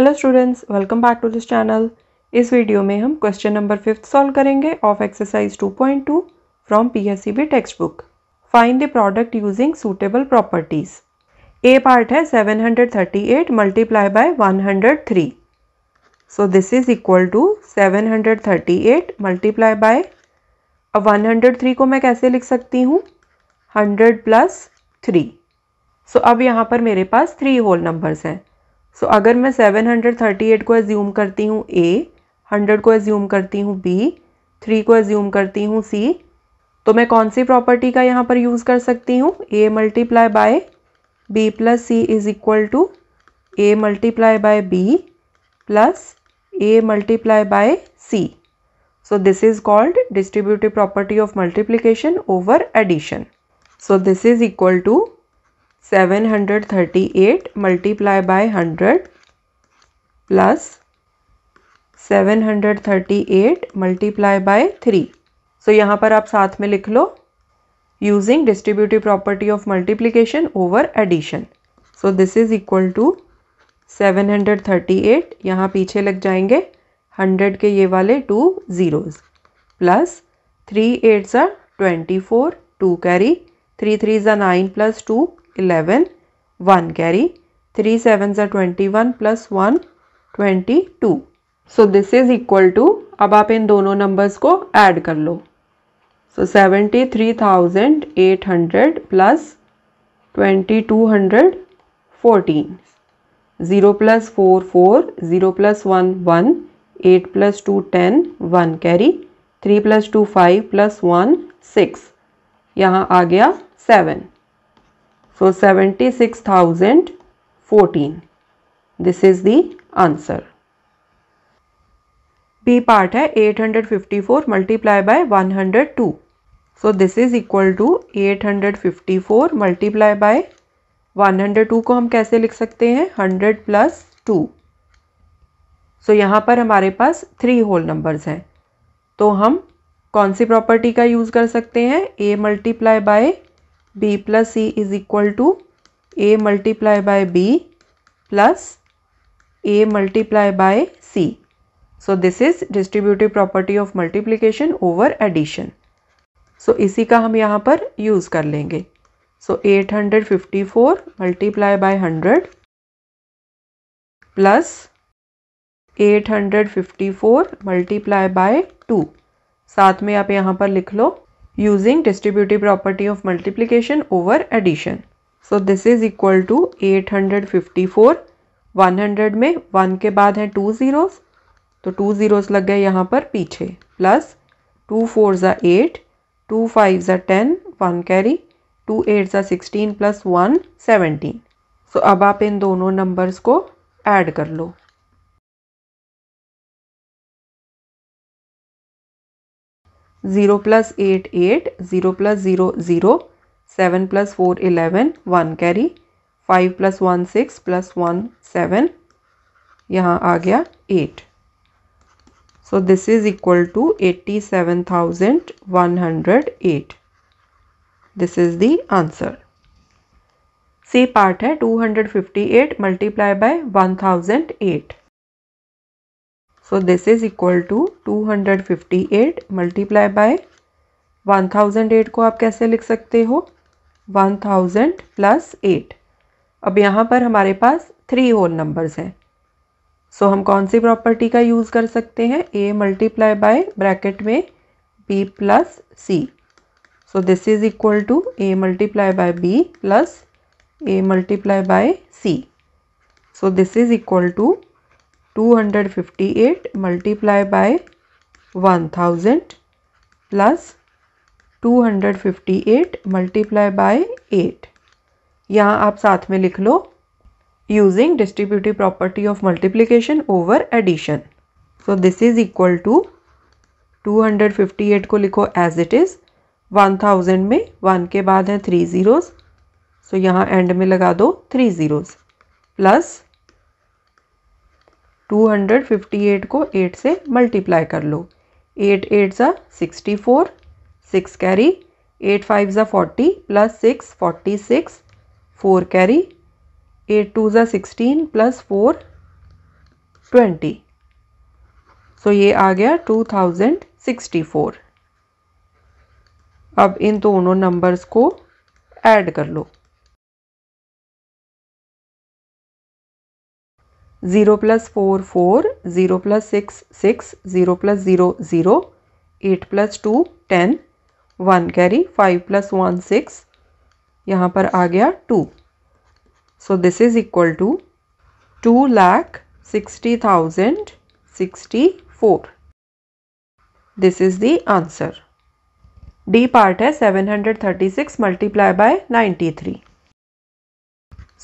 Hello students welcome back to this channel इस video में हम क्वेश्चन नंबर फिफ्थ सॉल्व करेंगे of exercise 2.2 from B textbook find the product using suitable properties A part है 738 multiply by 103 so this is equal to 738 multiply by अब 103 को मैं कैसे लिख सकती हूँ 100 प्लस थ्री सो अब यहाँ पर मेरे पास थ्री होल नंबर्स हैं सो so, अगर मैं 738 को एज्यूम करती हूँ ए 100 को एज्यूम करती हूँ बी 3 को एज्यूम करती हूँ सी तो मैं कौन सी प्रॉपर्टी का यहाँ पर यूज़ कर सकती हूँ A multiply by B plus C is equal to A multiply by B plus A multiply by C so this is called distributive property of multiplication over addition so this is equal to seven hundred thirty eight multiply by hundred plus seven hundred thirty eight multiply by three so यहाँ पर आप साथ में लिख लो using distributive property of multiplication over addition so this is equal to seven hundred thirty eight यहाँ पीछे लग जाएंगे हंड्रेड के ये वाले two zeros plus three eight ज़ा twenty four two carry three three ज़ा nine plus two one carry three seven 3 twenty one plus one twenty two so this is equal to अब आप इन दोनों नंबर्स को ऐड कर लो सो seventy three thousand eight hundred plus twenty two hundred fourteen zero plus four four zero plus one one eight plus two ten one carry three plus two five plus one six यहाँ आ गया seven So 76,014. This is the answer. B part है 854 multiply by 102. So this is equal to 854 multiply by 102 को हम कैसे लिख सकते हैं 100 प्लस टू सो यहाँ पर हमारे पास थ्री होल नंबर्स हैं तो हम कौन सी प्रॉपर्टी का यूज़ कर सकते हैं A multiply by b plus c is equal to a multiply by b plus a multiply by c. So, this is distributive property of multiplication over addition. So, इसी का हम यहाँ पर यूज़ कर लेंगे so, 854 multiply by 100 plus 854 multiply by 2 साथ में आप यहाँ पर लिख लो using distributive property of multiplication over addition. So this is equal to 854 100 में वन के बाद हैं टू ज़ीरोस तो टू ज़ीरोस लग गए यहाँ पर पीछे प्लस टू फोर ज़ा एट टू फाइव ज़ा ten one carry two eight ज़ा sixteen plus one seventeen so अब आप इन दोनों नंबर्स को ऐड कर लो zero plus eight eight zero plus zero zero seven plus four eleven one carry five plus one six plus one seven यहाँ आ गया eight so this is equal to eighty seven thousand one hundred eight this is the answer C part है two hundred fifty eight multiply by one thousand eight So this is equal to 258 multiply by 1008 को आप कैसे लिख सकते हो 1000 plus eight अब यहाँ पर हमारे पास थ्री होल नंबर्स हैं सो हम कौन सी प्रॉपर्टी का यूज़ कर सकते हैं ए मल्टीप्लाई बाय ब्रैकेट में B plus C so this is equal to A multiply by B plus A multiply by C so this is equal to 258 multiply by 1000 plus 258 multiply by 8 यहाँ आप साथ में लिख लो using distributive property of multiplication over addition so this is equal to 258 को लिखो as it is 1000 में one के बाद है थ्री ज़ीरोज़ सो यहाँ एंड में लगा दो थ्री ज़ीरोज़ प्लस 258 को 8 से मल्टीप्लाई कर लो 8 एट ज़ा sixty four six carry eight five ज़ा forty plus six forty six four carry eight two ज़ा sixteen plus four twenty so ये आ गया टू थाउजेंड सिक्सटी फोर अब इन दोनों नंबर्स को ऐड कर लो zero plus four four zero plus six six zero plus zero zero eight plus two ten one carry five plus one six यहाँ पर आ गया two so this is equal to two lakh sixty thousand sixty four this is the answer D part है seven hundred thirty six multiply by ninety three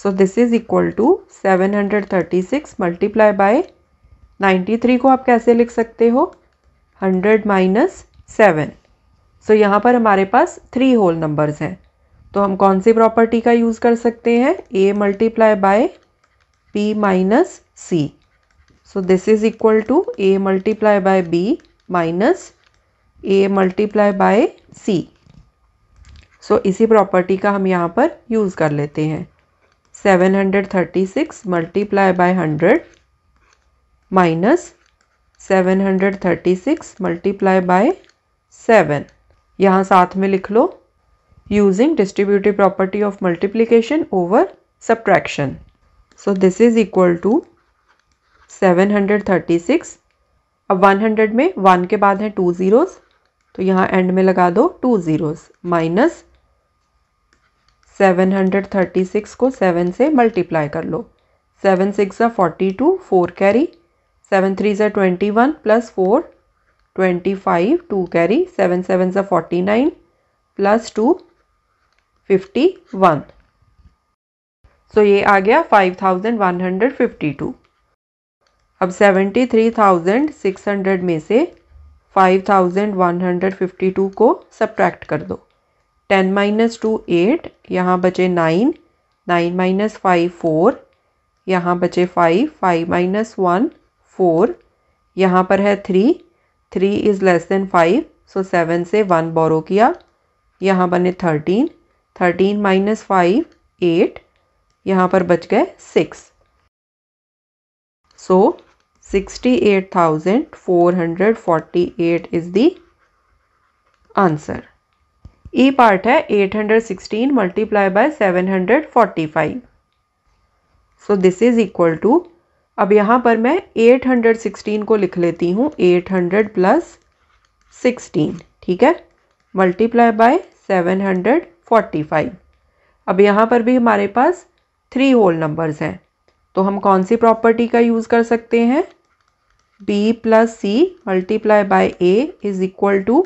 so this is equal to 736 multiply by 93 को आप कैसे लिख सकते हो 100 minus seven so यहाँ पर हमारे पास थ्री होल नंबर्स हैं तो हम कौन सी प्रॉपर्टी का यूज़ कर सकते हैं A multiply by P minus C so this is equal to A multiply by B minus A multiply by C so इसी प्रॉपर्टी का हम यहाँ पर यूज़ कर लेते हैं 736 multiply by 100 minus 736 multiply by 7 यहाँ साथ में लिख लो using distributive property of multiplication over subtraction. So this is equal to 736 अब 100 में 1 के बाद हैं टू ज़ीरोज़ तो यहाँ एंड में लगा दो टू ज़ीरोज़ माइनस 736 को 7 से मल्टीप्लाई कर लो सेवन सिक्स ज़ा forty two four carry seven three सा twenty one plus four twenty five two carry seven seven सा forty nine plus two fifty one so ये आ गया five thousand one hundred fifty two अब seventy three thousand six hundred में से five thousand one hundred fifty two को subtract कर दो टेन माइनस टू एट यहाँ बचे nine nine minus five four यहाँ बचे five five minus one four यहाँ पर है three three is less than five so seven से वन बोरो किया यहाँ बने thirteen thirteen minus five eight यहाँ पर बच गए six so sixty eight thousand four hundred forty eight is the answer E e part है 816 hundred sixteen multiply by seven hundred forty five so this is equal to अब यहाँ पर मैं 816 को लिख लेती हूँ 800 हंड्रेड प्लस सिक्सटीन ठीक है multiply by seven hundred forty five अब यहाँ पर भी हमारे पास थ्री होल नंबर्स हैं तो हम कौन सी प्रॉपर्टी का यूज़ कर सकते हैं B plus C multiply by A is equal to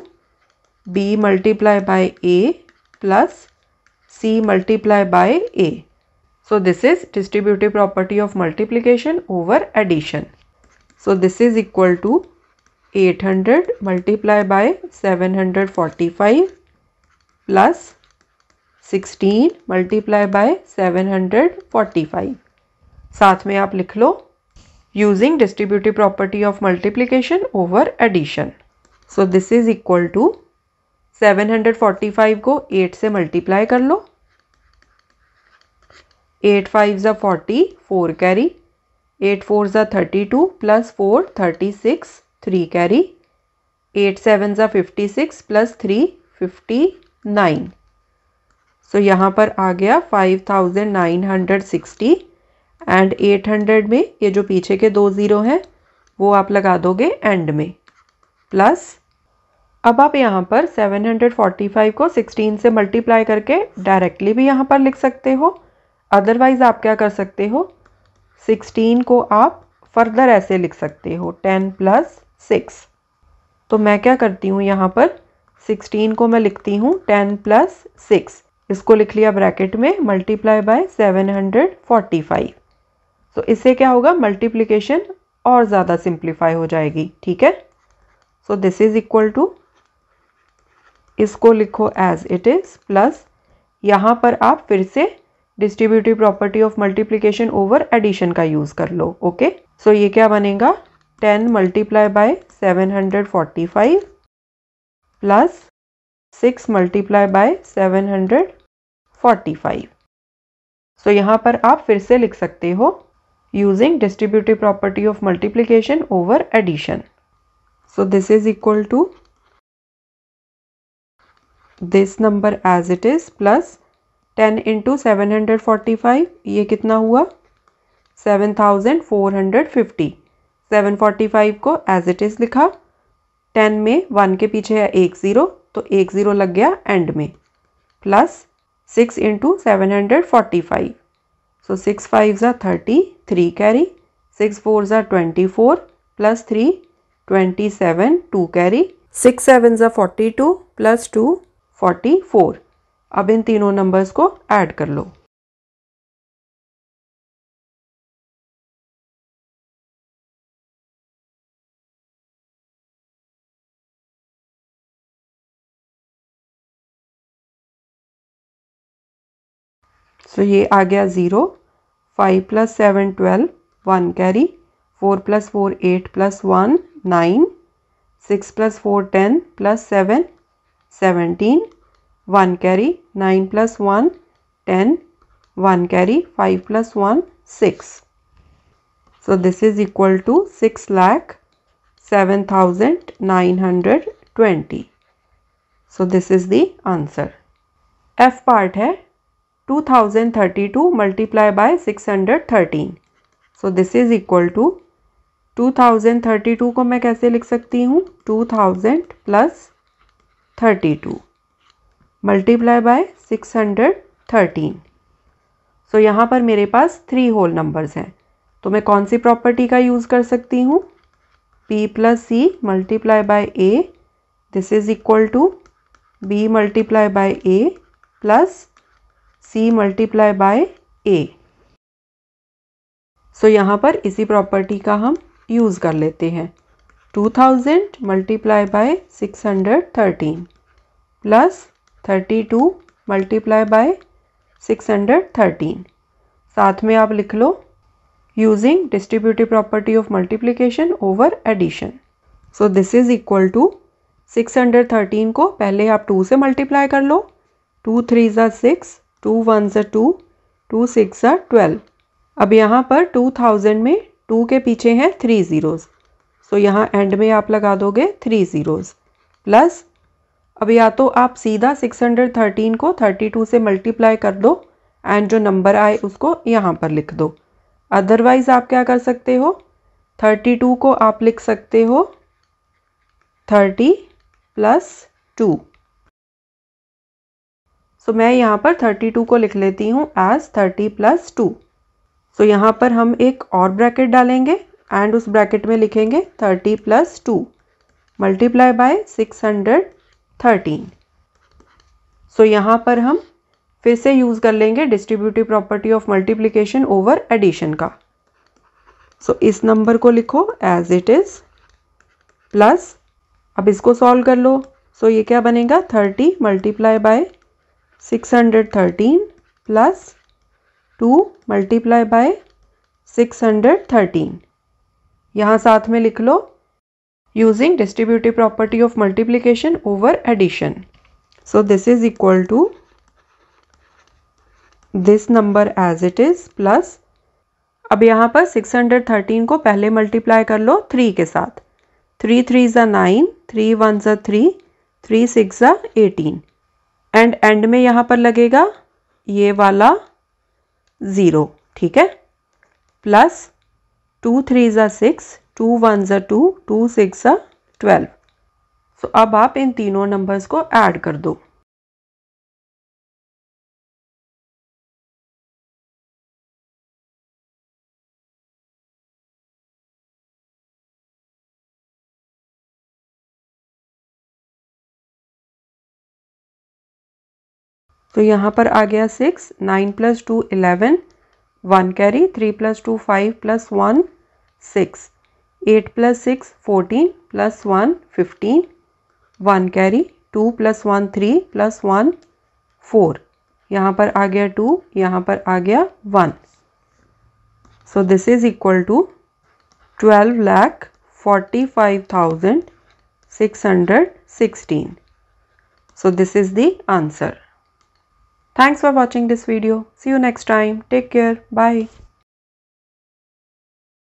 b multiply by a plus c multiply by a. So this is distributive property of multiplication over addition. So this is equal to 800 multiply by 745 plus 16 multiply by 745. साथ में आप लिख लो using distributive property of multiplication over addition. So this is equal to 745 को 8 से multiply कर लो eight five ज़ा forty four carry eight four ज़ा thirty two plus four thirty six three carry eight seven ज़ा fifty six plus three fifty nine so यहाँ पर आ गया five thousand nine hundred sixty and eight hundred में ये जो पीछे के दो ज़ीरो हैं वो आप लगा दोगे एंड में प्लस अब आप यहाँ पर 745 को 16 से मल्टीप्लाई करके डायरेक्टली भी यहाँ पर लिख सकते हो अदरवाइज़ आप क्या कर सकते हो 16 को आप फर्दर ऐसे लिख सकते हो 10 प्लस सिक्स तो मैं क्या करती हूँ यहाँ पर 16 को मैं लिखती हूँ 10 प्लस सिक्स इसको लिख लिया ब्रैकेट में मल्टीप्लाई बाय 745 सो इससे क्या होगा मल्टीप्लीकेशन और ज़्यादा सिंप्लीफाई हो जाएगी ठीक है so this is equal to इसको लिखो एज इट इज़ प्लस यहाँ पर आप फिर से distributive property of multiplication over addition का यूज़ कर लो ओके okay? सो so ये क्या बनेगा ten multiply by seven hundred forty five plus six multiply by seven hundred forty five so यहाँ पर आप फिर से लिख सकते हो using distributive property of multiplication over addition so this is equal to this number as it is plus ten into seven hundred forty five ये कितना हुआ seven thousand four hundred fifty seven forty five को as it is लिखा ten में one के पीछे है एक ज़ीरो तो एक ज़ीरो लग गया एंड में plus six into seven hundred forty five so six five ज़ा thirty three carry six four ज़ा twenty four plus three twenty seven two carry six seven ज़ा forty two plus two forty four अब इन तीनों numbers को add कर लो सो so, ये आ गया zero five plus seven twelve one carry four plus four eight plus one nine six plus four ten plus seven 17 1 carry 9 plus 1 10 1 carry 5 plus 1 6 so this is equal to 6 lakh 7920 so this is the answer f part hai 2032 multiply by 613 so this is equal to 2032 को मैं कैसे लिख सकती हूँ 2000 plus thirty two multiply by six hundred thirteen so यहाँ पर मेरे पास three whole numbers हैं तो मैं कौन सी प्रॉपर्टी का यूज़ कर सकती हूँ P plus C multiply by A this is equal to B multiply by A plus C multiply by A so यहाँ पर इसी प्रॉपर्टी का हम यूज़ कर लेते हैं two thousand multiply by six hundred thirteen plus thirty two multiply by six hundred thirteen साथ में आप लिख लो using distributive property of multiplication over addition so this is equal to six hundred thirteen को पहले आप टू से multiply कर लो टू थ्री ज़ा सिक्स टू वन ज़ा टू टू सिक्स ज़ा ट्वेल्व अब यहाँ पर टू थाउजेंड में टू के पीछे हैं थ्री ज़ीरोज़ सो तो so, यहाँ एंड में आप लगा दोगे थ्री ज़ीरोज़ प्लस अब या तो आप सीधा 613 को 32 से मल्टीप्लाई कर दो एंड जो नंबर आए उसको यहाँ पर लिख दो अदरवाइज़ आप क्या कर सकते हो 32 को आप लिख सकते हो 30 प्लस टू सो मैं यहाँ पर 32 को लिख लेती हूँ एज 30 प्लस टू सो यहाँ पर हम एक और ब्रैकेट डालेंगे एंड उस ब्रैकेट में लिखेंगे thirty plus two multiply by six hundred thirteen so यहाँ पर हम फिर से यूज़ कर लेंगे distributive property of multiplication over addition का सो so, इस नंबर को लिखो एज इट इज़ प्लस अब इसको सॉल्व कर लो सो so, ये क्या बनेगा thirty multiply by six hundred thirteen plus two multiply by six hundred thirteen यहाँ साथ में लिख लो using distributive property of multiplication over addition so this is equal to this number as it is plus अब यहाँ पर 613 को पहले मल्टीप्लाई कर लो थ्री के साथ थ्री थ्री ज़ा नाइन थ्री वन ज़ा थ्री थ्री सिक्स ज़ा एटीन एंड एंड में यहाँ पर लगेगा ये वाला ज़ीरो ठीक है प्लस टू थ्रीज़ ज़ा सिक्स टू वन ज़ा टू टू सिक्स ज़ा ट्वेल्व सो अब आप इन तीनों नंबर्स को ऐड कर दो तो यहाँ पर आ गया six nine plus two eleven one carry three plus two five plus one six eight plus six fourteen plus one fifteen one carry two plus one three plus one four यहाँ पर आ गया टू यहाँ पर आ गया one so this is equal to twelve lakh forty five thousand six hundred sixteen so this is the answer Thanks for watching this video. See you next time. Take care. Bye.